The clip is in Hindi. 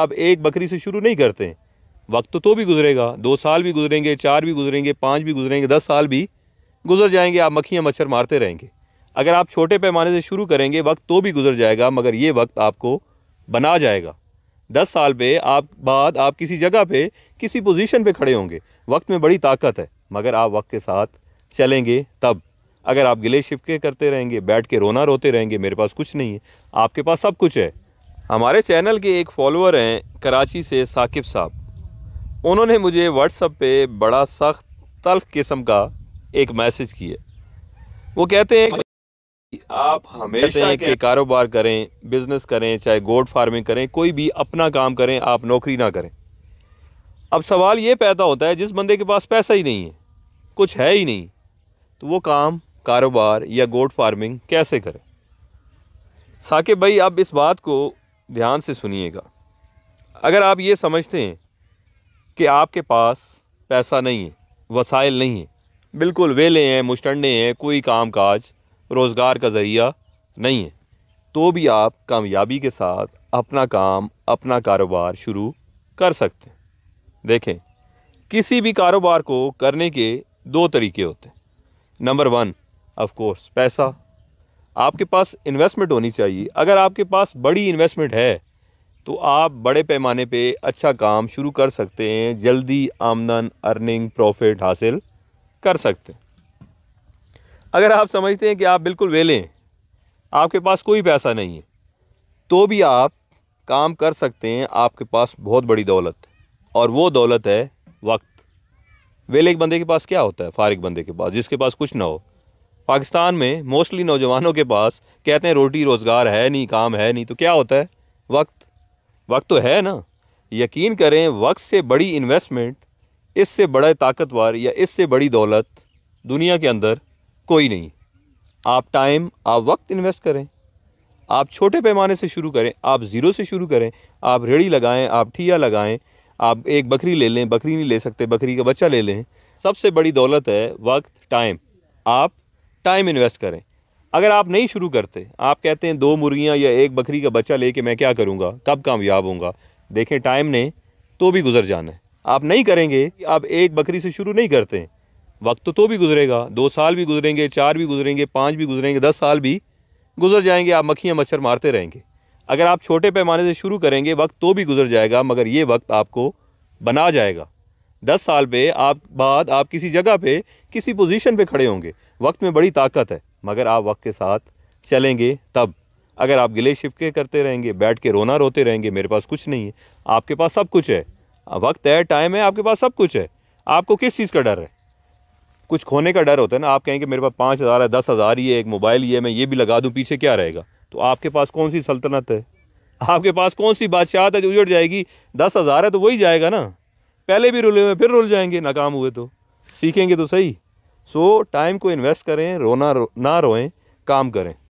आप एक बकरी से शुरू नहीं करते वक्त तो भी गुजरेगा दो साल भी गुजरेंगे चार भी गुजरेंगे पाँच भी गुजरेंगे दस साल भी गुजर जाएंगे आप मक्खियाँ मच्छर मारते रहेंगे अगर आप छोटे पैमाने से शुरू करेंगे वक्त तो भी गुजर जाएगा मगर ये वक्त आपको बना जाएगा दस साल पे आप बाद आप किसी जगह पे किसी पोजीशन पे खड़े होंगे वक्त में बड़ी ताकत है मगर आप वक्त के साथ चलेंगे तब अगर आप गिले शिपके करते रहेंगे बैठ के रोना रोते रहेंगे मेरे पास कुछ नहीं है आपके पास सब कुछ है हमारे चैनल के एक फॉलोअर हैं कराची से साकिब साहब उन्होंने मुझे व्हाट्सअप पे बड़ा सख्त तल्ख किस्म का एक मैसेज किया वो कहते हैं कि आप हमेशा के कारोबार करें बिजनेस करें चाहे गोड फार्मिंग करें कोई भी अपना काम करें आप नौकरी ना करें अब सवाल ये पैदा होता है जिस बंदे के पास पैसा ही नहीं है कुछ है ही नहीं तो वो काम कारोबार या गोड फार्मिंग कैसे करें साकिब भाई अब इस बात को ध्यान से सुनिएगा अगर आप ये समझते हैं कि आपके पास पैसा नहीं है वसाइल नहीं है बिल्कुल वेले हैं मुस्टंडे हैं कोई काम काज रोज़गार का ज़रिया नहीं है तो भी आप कामयाबी के साथ अपना काम अपना कारोबार शुरू कर सकते हैं देखें किसी भी कारोबार को करने के दो तरीके होते हैं नंबर वन ऑफ कोर्स पैसा आपके पास इन्वेस्टमेंट होनी चाहिए अगर आपके पास बड़ी इन्वेस्टमेंट है तो आप बड़े पैमाने पे अच्छा काम शुरू कर सकते हैं जल्दी आमदन अर्निंग प्रॉफिट हासिल कर सकते हैं अगर आप समझते हैं कि आप बिल्कुल वेले हैं आपके पास कोई पैसा नहीं है तो भी आप काम कर सकते हैं आपके पास बहुत बड़ी दौलत है और वो दौलत है वक्त वेले एक बंदे के पास क्या होता है फारिक बंदे के पास जिसके पास कुछ ना हो पाकिस्तान में मोस्टली नौजवानों के पास कहते हैं रोटी रोज़गार है नहीं काम है नहीं तो क्या होता है वक्त वक्त तो है ना यकीन करें वक्त से बड़ी इन्वेस्टमेंट इससे बड़े ताकतवर या इससे बड़ी दौलत दुनिया के अंदर कोई नहीं आप टाइम आप वक्त इन्वेस्ट करें आप छोटे पैमाने से शुरू करें आप ज़ीरो से शुरू करें आप रेड़ी लगाएं आप ठिया लगाएं आप एक बकरी ले लें बकरी नहीं ले सकते बकरी का बच्चा ले लें सबसे बड़ी दौलत है वक्त टाइम आप टाइम इन्वेस्ट करें अगर आप नहीं शुरू करते आप कहते हैं दो मुर्गियाँ या एक बकरी का बच्चा लेके मैं क्या करूँगा कब कामयाब होऊंगा देखें टाइम ने तो भी गुजर जाना है आप नहीं करेंगे आप एक बकरी से शुरू नहीं करते हैं वक्त तो भी गुजरेगा दो साल भी गुजरेंगे चार भी गुजरेंगे पाँच भी गुजरेंगे दस साल भी गुजर जाएंगे आप मक्खियाँ मच्छर मारते रहेंगे अगर आप छोटे पैमाने से शुरू करेंगे वक्त तो भी गुजर जाएगा मगर ये वक्त आपको बना जाएगा दस साल पे आप बाद आप किसी जगह पे किसी पोजीशन पे खड़े होंगे वक्त में बड़ी ताकत है मगर आप वक्त के साथ चलेंगे तब अगर आप गिले शिपके करते रहेंगे बैठ के रोना रोते रहेंगे मेरे पास कुछ नहीं है आपके पास सब कुछ है वक्त है टाइम है आपके पास सब कुछ है आपको किस चीज़ का डर है कुछ खोने का डर होता है ना आप कहेंगे मेरे पास पाँच हज़ार है दस हज़ार ही है एक मोबाइल ही है मैं ये भी लगा दूँ पीछे क्या रहेगा तो आपके पास कौन सी सल्तनत है आपके पास कौन सी बादशाहत है जो उजड़ जाएगी दस हज़ार है तो वही जाएगा ना पहले भी रुले हुए फिर रुल जाएंगे नाकाम हुए तो सीखेंगे तो सही सो टाइम को इन्वेस्ट करें रोना रो, ना रोएं काम करें